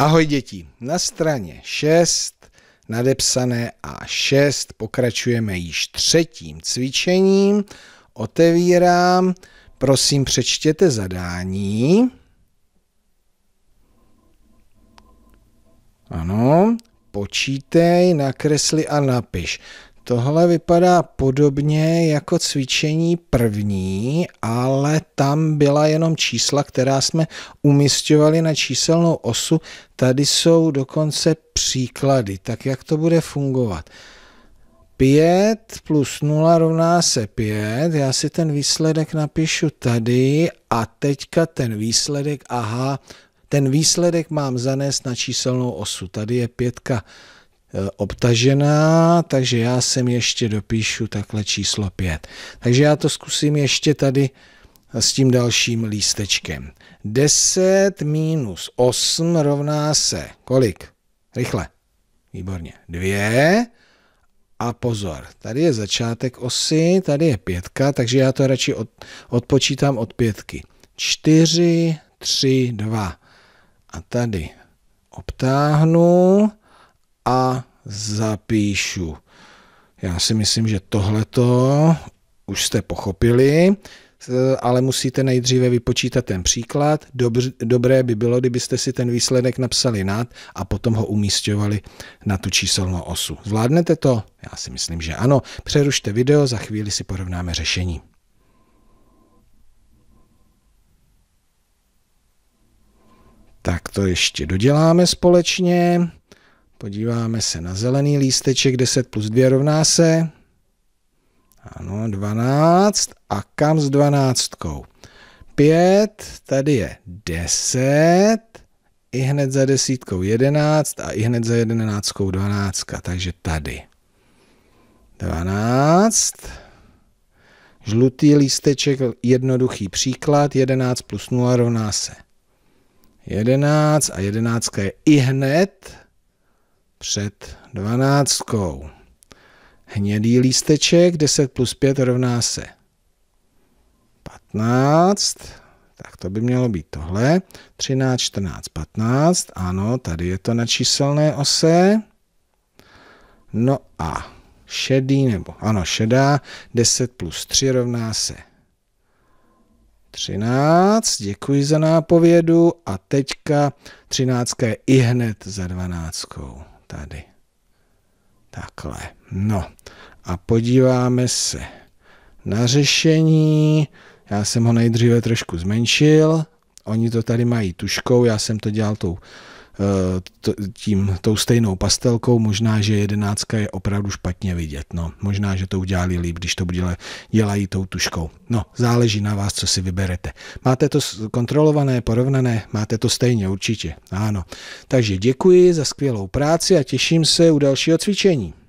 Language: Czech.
Ahoj děti, na straně 6 nadepsané A6 pokračujeme již třetím cvičením. Otevírám, prosím přečtěte zadání. Ano, počítej, nakresli a napiš. Tohle vypadá podobně jako cvičení první, ale tam byla jenom čísla, která jsme umistovali na číselnou osu. Tady jsou dokonce příklady, tak jak to bude fungovat. 5 plus 0 rovná se 5, já si ten výsledek napíšu tady a teďka ten výsledek, aha, ten výsledek mám zanést na číselnou osu. Tady je pětka e, obtažená, takže já sem ještě dopíšu takhle číslo 5. Takže já to zkusím ještě tady s tím dalším lístečkem. 10 minus 8 rovná se kolik? Rychle. Výborně. 2. A pozor, tady je začátek osy, tady je pětka, takže já to radši od, odpočítám od pětky. 4, 3, 2. A tady obtáhnu a zapíšu. Já si myslím, že tohleto už jste pochopili. Eh, ale musíte nejdříve vypočítat ten příklad. Dobř, dobré by bylo, kdybyste si ten výsledek napsali nad a potom ho umístěvali na tu číselnou osu. Zvládnete to? Já si myslím, že ano. Přerušte video, za chvíli si porovnáme řešení. Tak to ještě doděláme společně. Podíváme se na zelený lísteček 10 plus 2 rovná se ano, 12. A kam s 12? 5, tady je 10, i hned za desítkou 11 a i hned za jedenáctkou 12, takže tady. 12. Žlutý lísteček, jednoduchý příklad, 11 plus 0 rovná se 11 a 11 je i hned před 12 hnědý lísteček, 10 plus 5 rovná se 15, tak to by mělo být tohle, 13, 14, 15, ano, tady je to na číselné ose, no a šedý, nebo ano, šedá, 10 plus 3 rovná se 13, děkuji za nápovědu a teďka 13 je i hned za 12, tady takhle. No a podíváme se na řešení. Já jsem ho nejdříve trošku zmenšil. Oni to tady mají tuškou, já jsem to dělal tou eh, tím, tou stejnou pastelkou, možná, že jedenáctka je opravdu špatně vidět. No, možná, že to udělali líp, když to dělají, dělají tou tuškou. No, záleží na vás, co si vyberete. Máte to kontrolované, porovnané, máte to stejně určitě. Ano. Takže děkuji za skvělou práci a těším se u dalšího cvičení.